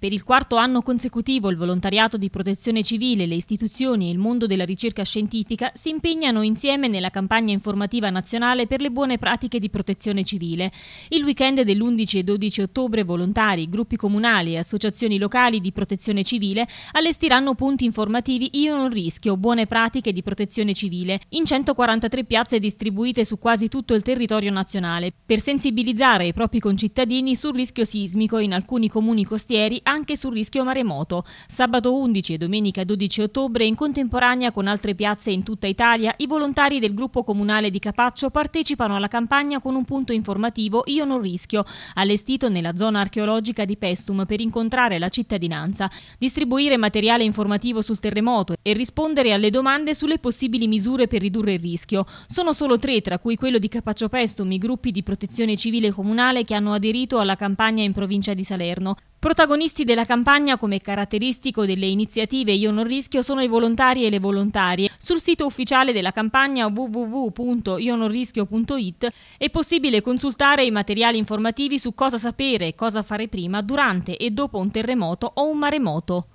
Per il quarto anno consecutivo il volontariato di protezione civile, le istituzioni e il mondo della ricerca scientifica si impegnano insieme nella campagna informativa nazionale per le buone pratiche di protezione civile. Il weekend dell'11 e 12 ottobre volontari, gruppi comunali e associazioni locali di protezione civile allestiranno punti informativi Io non rischio, buone pratiche di protezione civile in 143 piazze distribuite su quasi tutto il territorio nazionale per sensibilizzare i propri concittadini sul rischio sismico in alcuni comuni costieri anche sul rischio maremoto. Sabato 11 e domenica 12 ottobre, in contemporanea con altre piazze in tutta Italia, i volontari del gruppo comunale di Capaccio partecipano alla campagna con un punto informativo Io non rischio, allestito nella zona archeologica di Pestum per incontrare la cittadinanza, distribuire materiale informativo sul terremoto e rispondere alle domande sulle possibili misure per ridurre il rischio. Sono solo tre, tra cui quello di Capaccio Pestum, i gruppi di protezione civile comunale che hanno aderito alla campagna in provincia di Salerno. Protagonisti della campagna come caratteristico delle iniziative Io non rischio sono i volontari e le volontarie. Sul sito ufficiale della campagna www.ionorischio.it è possibile consultare i materiali informativi su cosa sapere e cosa fare prima, durante e dopo un terremoto o un maremoto.